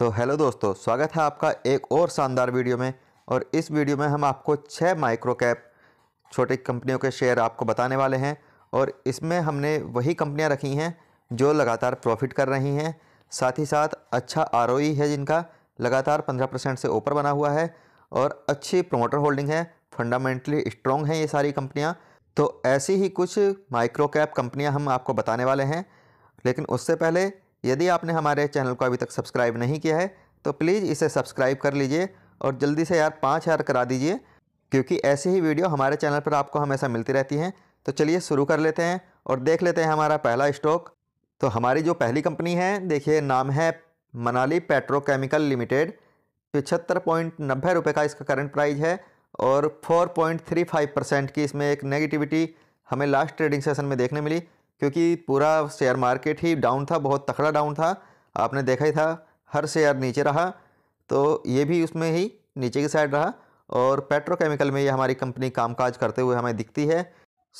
तो हेलो दोस्तों स्वागत है आपका एक और शानदार वीडियो में और इस वीडियो में हम आपको छः माइक्रो कैप छोटी कंपनियों के शेयर आपको बताने वाले हैं और इसमें हमने वही कंपनियां रखी हैं जो लगातार प्रॉफिट कर रही हैं साथ ही साथ अच्छा आर है जिनका लगातार पंद्रह परसेंट से ऊपर बना हुआ है और अच्छी प्रोमोटर होल्डिंग है फंडामेंटली स्ट्रॉन्ग हैं ये सारी कंपनियाँ तो ऐसी ही कुछ माइक्रो कैप कंपनियाँ हम आपको बताने वाले हैं लेकिन उससे पहले यदि आपने हमारे चैनल को अभी तक सब्सक्राइब नहीं किया है तो प्लीज़ इसे सब्सक्राइब कर लीजिए और जल्दी से यार पाँच हज़ार करा दीजिए क्योंकि ऐसी ही वीडियो हमारे चैनल पर आपको हमेशा मिलती रहती हैं तो चलिए शुरू कर लेते हैं और देख लेते हैं हमारा पहला स्टॉक तो हमारी जो पहली कंपनी है देखिए नाम है मनाली पेट्रोकेमिकल लिमिटेड पिछहत्तर पॉइंट नब्बे रुपये का इसका करंट प्राइस है और four point three five percent की इसमें एक नेगेटिविटी हमें लास्ट ट्रेडिंग सेशन में देखने मिली क्योंकि पूरा शेयर मार्केट ही डाउन था बहुत तकड़ा डाउन था आपने देखा ही था हर शेयर नीचे रहा तो ये भी उसमें ही नीचे की साइड रहा और पेट्रोकेमिकल में ये हमारी कंपनी कामकाज करते हुए हमें दिखती है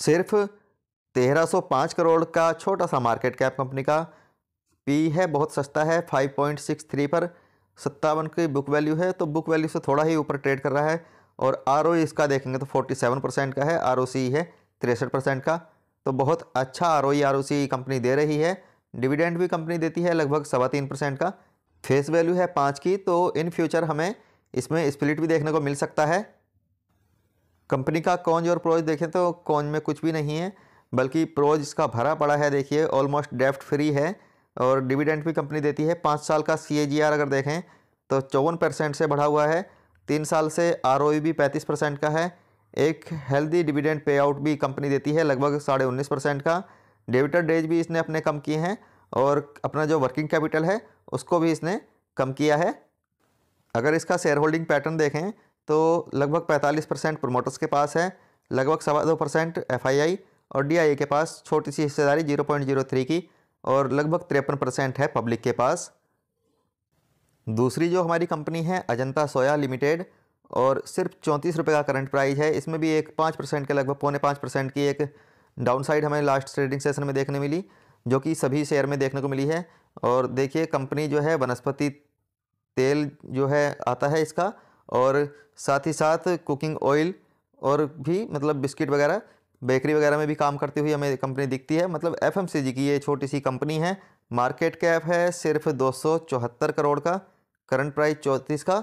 सिर्फ 1305 करोड़ का छोटा सा मार्केट कैप कंपनी का पी है बहुत सस्ता है 5.63 पर सत्तावन की बुक वैल्यू है तो बुक वैल्यू से थोड़ा ही ऊपर ट्रेड कर रहा है और आर इसका देखेंगे तो 47 परसेंट का है आर है तिरसठ परसेंट का तो बहुत अच्छा R O R O C company दे रही है डिविडेंड भी कंपनी देती है लगभग सवा तीन परसेंट का फेस वैल्यू है पाँच की तो इन फ्यूचर हमें इसमें स्प्लिट भी देखने को मिल सकता है कंपनी का कॉन्ज और प्रोज देखें तो कॉन्ज में कुछ भी नहीं है बल्कि प्रोज इसका भरा पड़ा है देखिए ऑलमोस्ट डेफ्ट फ्री है और डिविडेंड भी कंपनी देती है पाँच साल का सी अगर देखें तो चौवन परसेंट से बढ़ा हुआ है तीन साल से आर e भी पैंतीस परसेंट का है एक हेल्दी डिविडेंड पे आउट भी कंपनी देती है लगभग साढ़े उन्नीस परसेंट का डेबिटर डेज भी इसने अपने कम किए हैं और अपना जो वर्किंग कैपिटल है उसको भी इसने कम किया है अगर इसका शेयर होल्डिंग पैटर्न देखें तो लगभग 45 परसेंट प्रोमोटर्स के पास है लगभग सवा दो परसेंट एफ और डी के पास छोटी सी हिस्सेदारी जीरो पॉइंट जीरो थ्री की और लगभग तिरपन परसेंट है पब्लिक के पास दूसरी जो हमारी कंपनी है अजंता सोया लिमिटेड और सिर्फ चौंतीस रुपये का करंट प्राइस है इसमें भी एक पाँच परसेंट के लगभग पौने पाँच परसेंट की एक डाउनसाइड हमें लास्ट ट्रेडिंग सेशन में देखने मिली जो कि सभी शेयर में देखने को मिली है और देखिए कंपनी जो है वनस्पति तेल जो है आता है इसका और साथ ही साथ कुकिंग ऑयल और भी मतलब बिस्किट वगैरह बेकरी वगैरह में भी काम करती हुई हमें कंपनी दिखती है मतलब एफ की ये छोटी सी कंपनी है मार्केट कैप है सिर्फ दो करोड़ का करंट प्राइस चौंतीस का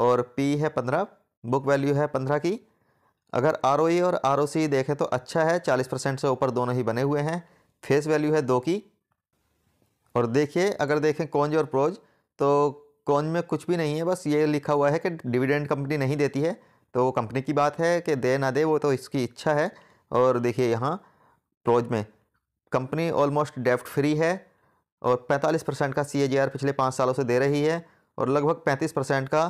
और पी है पंद्रह बुक वैल्यू है पंद्रह की अगर आर e और आर देखें तो अच्छा है चालीस परसेंट से ऊपर दोनों ही बने हुए हैं फेस वैल्यू है दो की और देखिए अगर देखें कौनज और प्रोज तो कौन में कुछ भी नहीं है बस ये लिखा हुआ है कि डिविडेंड कंपनी नहीं देती है तो वो कंपनी की बात है कि दे ना दे वो तो इसकी इच्छा है और देखिए यहाँ प्रोज में कंपनी ऑलमोस्ट डेफ्ट फ्री है और 45 परसेंट का सी पिछले पाँच सालों से दे रही है और लगभग 35 परसेंट का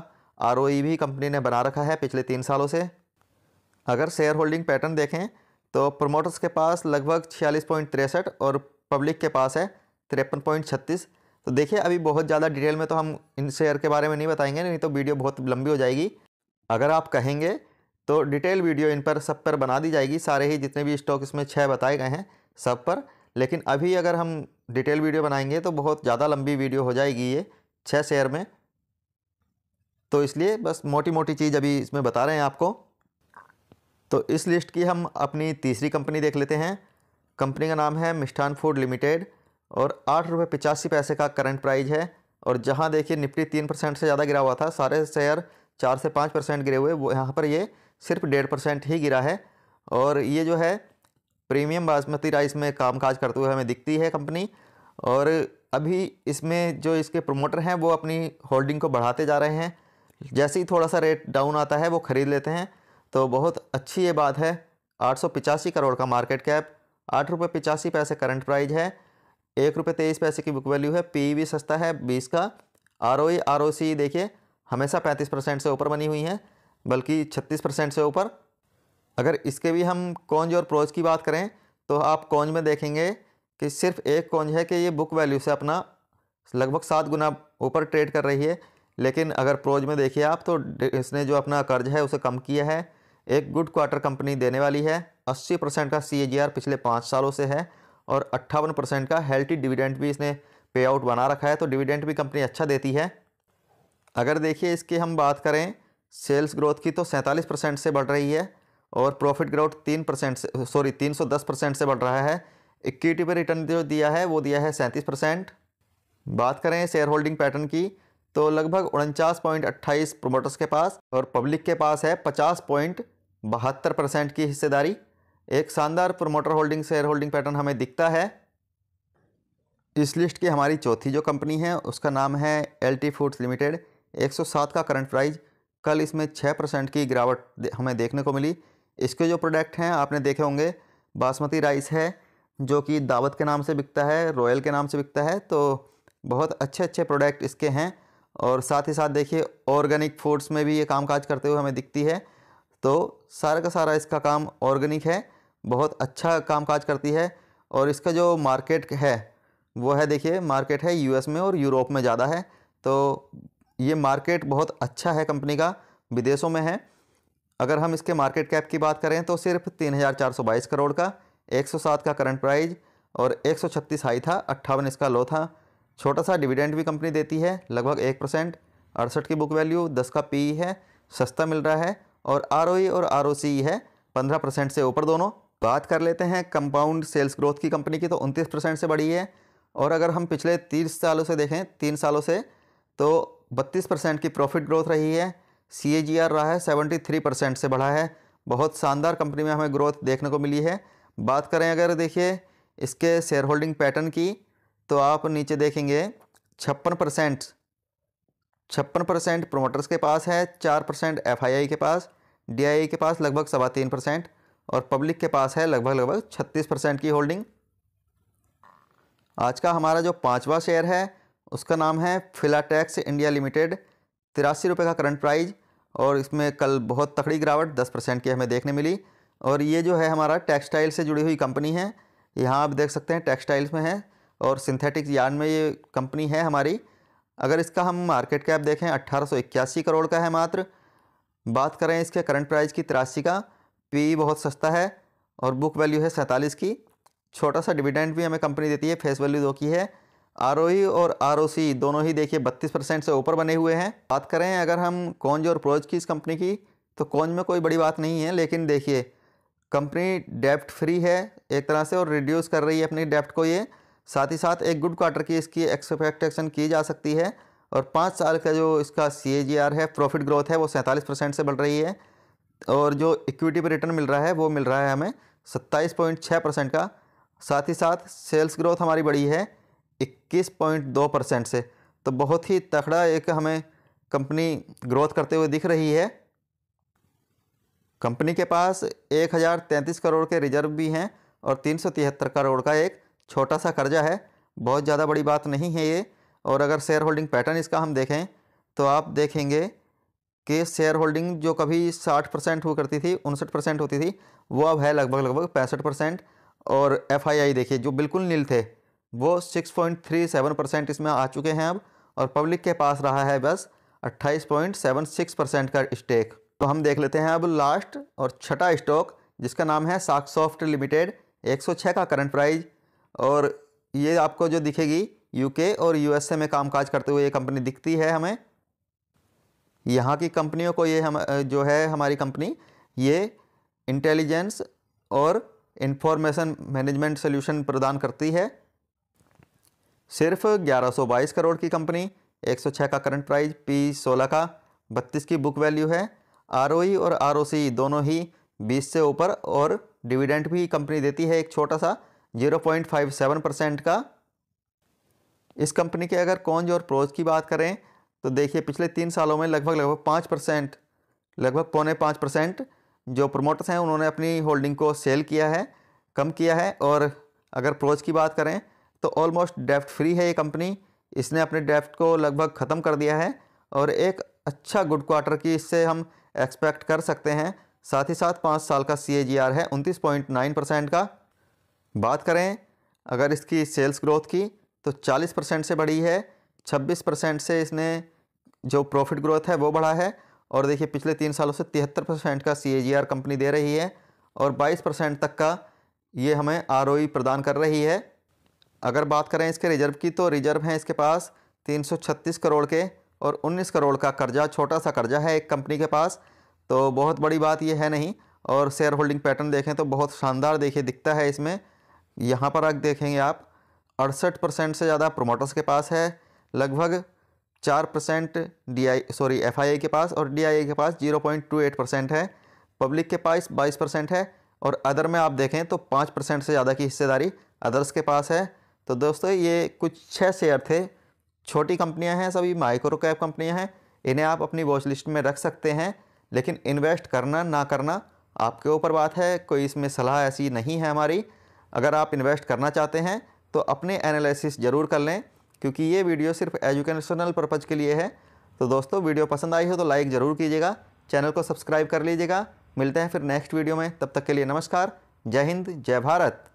आर भी कंपनी ने बना रखा है पिछले तीन सालों से अगर शेयर होल्डिंग पैटर्न देखें तो प्रमोटर्स के पास लगभग छियालीस पॉइंट तिरसठ और पब्लिक के पास है तिरपन पॉइंट छत्तीस तो देखिए अभी बहुत ज़्यादा डिटेल में तो हम इन शेयर के बारे में नहीं बताएंगे नहीं तो वीडियो बहुत लंबी हो जाएगी अगर आप कहेंगे तो डिटेल वीडियो इन पर सब पर बना दी जाएगी सारे ही जितने भी स्टॉक इसमें छः बताए गए हैं सब पर लेकिन अभी अगर हम डिटेल वीडियो बनाएंगे तो बहुत ज़्यादा लंबी वीडियो हो जाएगी ये छः शेयर में तो इसलिए बस मोटी मोटी चीज़ अभी इसमें बता रहे हैं आपको तो इस लिस्ट की हम अपनी तीसरी कंपनी देख लेते हैं कंपनी का नाम है मिष्ठान फूड लिमिटेड और आठ रुपये पचासी पैसे का करंट प्राइस है और जहाँ देखिए निफ्टी तीन परसेंट से ज़्यादा गिरा हुआ था सारे शेयर चार से पाँच परसेंट गिरे हुए वो यहाँ पर ये सिर्फ डेढ़ परसेंट ही गिरा है और ये जो है प्रीमियम बासमती राइस में काम काज करते हुए हमें दिखती है कंपनी और अभी इसमें जो इसके प्रोमोटर हैं वो अपनी होल्डिंग को बढ़ाते जा रहे हैं जैसे ही थोड़ा सा रेट डाउन आता है वो ख़रीद लेते हैं तो बहुत अच्छी ये बात है आठ करोड़ का मार्केट कैप आठ रुपये पिचासी पैसे करंट प्राइज है एक रुपये तेईस पैसे की बुक वैल्यू है पी भी e सस्ता है बीस का आर ओ आर ओ सी देखिए हमेशा पैंतीस परसेंट से ऊपर बनी हुई है बल्कि छत्तीस परसेंट से ऊपर अगर इसके भी हम कौंज और प्रोज की बात करें तो आप कौंज में देखेंगे कि सिर्फ एक कौंज है कि ये बुक वैल्यू से अपना लगभग सात गुना ऊपर ट्रेड कर रही है लेकिन अगर प्रोज में देखिए आप तो इसने जो अपना कर्ज है उसे कम किया है एक गुड क्वार्टर कंपनी देने वाली है 80 परसेंट का सी पिछले पाँच सालों से है और अट्ठावन परसेंट का हेल्थी डिविडेंट भी इसने पे आउट बना रखा है तो डिविडेंट भी कंपनी अच्छा देती है अगर देखिए इसकी हम बात करें सेल्स ग्रोथ की तो सैंतालीस परसेंट से बढ़ रही है और प्रॉफिट ग्रोथ तीन परसेंट से सॉरी तीन सौ दस परसेंट से बढ़ रहा है इक्विटी पर रिटर्न जो दिया है वो दिया है सैंतीस परसेंट बात करें शेयर होल्डिंग पैटर्न की तो लगभग उनचास पॉइंट अट्ठाईस प्रोमोटर्स के पास और पब्लिक के पास है पचास पॉइंट बहत्तर परसेंट की हिस्सेदारी एक शानदार promoter holding shareholding pattern हमें दिखता है इस लिस्ट की हमारी चौथी जो कंपनी है उसका नाम है एल टी फूड्स लिमिटेड 107 का करंट प्राइस कल इसमें 6 परसेंट की गिरावट हमें देखने को मिली इसके जो प्रोडक्ट हैं आपने देखे होंगे बासमती राइस है जो कि दावत के नाम से बिकता है रॉयल के नाम से बिकता है तो बहुत अच्छे अच्छे प्रोडक्ट इसके हैं और साथ ही साथ देखिए ऑर्गेनिक फूड्स में भी ये काम काज करते हुए हमें दिखती है तो सारा का सारा इसका काम ऑर्गेनिक है बहुत अच्छा काम काज करती है और इसका जो मार्केट है वो है देखिए मार्केट है यूएस में और यूरोप में ज़्यादा है तो ये मार्केट बहुत अच्छा है कंपनी का विदेशों में है अगर हम इसके मार्केट कैप की बात करें तो सिर्फ तीन हज़ार चार सौ बाईस करोड़ का एक सौ सात का करंट प्राइज और एक सौ छत्तीस हाई था अट्ठावन इसका लो था छोटा सा डिविडेंड भी कंपनी देती है लगभग एक परसेंट अड़सठ की बुक वैल्यू दस का पी e है सस्ता मिल रहा है और आर e और आर e है पंद्रह परसेंट से ऊपर दोनों बात कर लेते हैं कंपाउंड सेल्स ग्रोथ की कंपनी की तो उनतीस परसेंट से बढ़ी है और अगर हम पिछले तीस सालों से देखें तीन सालों से तो बत्तीस परसेंट की प्रॉफिट ग्रोथ रही है सी रहा है सेवेंटी थ्री परसेंट से बढ़ा है बहुत शानदार कंपनी में हमें ग्रोथ देखने को मिली है बात करें अगर देखिए इसके शेयर होल्डिंग पैटर्न की तो आप नीचे देखेंगे छप्पन परसेंट छप्पन परसेंट प्रोमोटर्स के पास है चार परसेंट एफ के पास डी के पास लगभग सवा तीन परसेंट और पब्लिक के पास है लगभग लगभग छत्तीस परसेंट की होल्डिंग आज का हमारा जो पांचवा शेयर है उसका नाम है फिलाटैक्स इंडिया लिमिटेड तिरासी रुपये का करंट प्राइस और इसमें कल बहुत तकड़ी गिरावट दस परसेंट की हमें देखने मिली और ये जो है हमारा टेक्सटाइल से जुड़ी हुई कंपनी है यहाँ आप देख सकते हैं टेक्सटाइल्स में है और सिंथेटिक यार्न में ये कंपनी है हमारी अगर इसका हम मार्केट कैप देखें अट्ठारह करोड़ का है मात्र बात करें इसके करंट प्राइस की तिरासी का पी e बहुत सस्ता है और बुक वैल्यू है सैंतालीस की छोटा सा डिविडेंड भी हमें कंपनी देती है फेस वैल्यू दो की है आर e और आर दोनों ही देखिए बत्तीस परसेंट से ऊपर बने हुए हैं बात करें अगर हम कौनज और प्रोज की इस कंपनी की तो कौन में कोई बड़ी बात नहीं है लेकिन देखिए कंपनी डेप्ट फ्री है एक तरह से और रिड्यूस कर रही है अपनी डेप्ट को ये साथ ही साथ एक गुड क्वार्टर की इसकी एक्सपेक्टेशन की जा सकती है और पाँच साल का जो इसका सी है प्रॉफिट ग्रोथ है वो सैंतालीस परसेंट से बढ़ रही है और जो इक्विटी पर रिटर्न मिल रहा है वो मिल रहा है हमें सत्ताईस पॉइंट छः परसेंट का साथ ही साथ सेल्स ग्रोथ हमारी बढ़ी है इक्कीस पॉइंट दो परसेंट से तो बहुत ही तखड़ा एक हमें कंपनी ग्रोथ करते हुए दिख रही है कंपनी के पास एक हज़ार तैंतीस करोड़ के रिजर्व भी हैं और तीन सौ तिहत्तर करोड़ का एक छोटा सा कर्जा है बहुत ज़्यादा बड़ी बात नहीं है ये और अगर शेयर होल्डिंग पैटर्न इसका हम देखें तो आप देखेंगे कि शेयर होल्डिंग जो कभी साठ परसेंट हुआ करती थी उनसठ परसेंट होती थी वो अब है लगभग लगभग पैंसठ परसेंट और एफ देखिए जो बिल्कुल नील थे वो six point three seven percent इसमें आ चुके हैं अब और पब्लिक के पास रहा है बस अट्ठाईस पॉइंट सेवन सिक्स परसेंट का स्टेक तो हम देख लेते हैं अब लास्ट और छठा स्टॉक जिसका नाम है साक्सॉफ्ट लिमिटेड छः का करंट प्राइज और ये आपको जो दिखेगी यूके और यूएसए में कामकाज करते हुए ये कंपनी दिखती है हमें यहाँ की कंपनियों को ये हम जो है हमारी कंपनी ये इंटेलिजेंस और इंफॉर्मेशन मैनेजमेंट सोल्यूशन प्रदान करती है सिर्फ 1122 करोड़ की कंपनी 106 का करंट प्राइस पी 16 का 32 की बुक वैल्यू है आर e और आर दोनों ही 20 से ऊपर और डिविडेंट भी कंपनी देती है एक छोटा सा zero point five seven percent का इस कंपनी के अगर कौन और प्रोज की बात करें तो देखिए पिछले तीन सालों में लगभग लगभग पाँच परसेंट लगभग पौने पाँच परसेंट जो प्रमोटर्स हैं उन्होंने अपनी होल्डिंग को सेल किया है कम किया है और अगर प्रोज की बात करें तो ऑलमोस्ट डेफ्ट फ्री है ये कंपनी इसने अपने डेफ्ट को लगभग ख़त्म कर दिया है और एक अच्छा गुड क्वार्टर की इससे हम एक्सपेक्ट कर सकते हैं साथ ही साथ पाँच साल का सी है उनतीस पॉइंट नाइन परसेंट का बात करें अगर इसकी सेल्स ग्रोथ की तो 40 परसेंट से बढ़ी है 26 परसेंट से इसने जो प्रॉफिट ग्रोथ है वो बढ़ा है और देखिए पिछले तीन सालों से तिहत्तर परसेंट का सी कंपनी दे रही है और 22 परसेंट तक का ये हमें आर e प्रदान कर रही है अगर बात करें इसके रिजर्व की तो रिजर्व हैं इसके पास 336 करोड़ के और 19 करोड़ का कर्जा छोटा सा कर्जा है एक कंपनी के पास तो बहुत बड़ी बात यह है नहीं और शेयर होल्डिंग पैटर्न देखें तो बहुत शानदार देखिए दिखता है इसमें यहाँ पर अगर देखेंगे आप अड़सठ परसेंट से ज़्यादा प्रोमोटर्स के पास है लगभग चार percent D I sorry F I के पास और डी आई के पास zero point two eight percent है पब्लिक के पास बाईस परसेंट है और अदर में आप देखें तो पाँच परसेंट से ज़्यादा की हिस्सेदारी अदर्स के पास है तो दोस्तों ये कुछ छः शेयर थे छोटी कंपनियां हैं सभी माइक्रो कैप कंपनियां हैं इन्हें आप अपनी वॉच लिस्ट में रख सकते हैं लेकिन इन्वेस्ट करना ना करना आपके ऊपर बात है कोई इसमें सलाह ऐसी नहीं है हमारी अगर आप इन्वेस्ट करना चाहते हैं तो अपने एनालिसिस ज़रूर कर लें क्योंकि ये वीडियो सिर्फ एजुकेशनल पर्पज़ के लिए है तो दोस्तों वीडियो पसंद आई हो तो लाइक ज़रूर कीजिएगा चैनल को सब्सक्राइब कर लीजिएगा मिलते हैं फिर नेक्स्ट वीडियो में तब तक के लिए नमस्कार जय हिंद जय भारत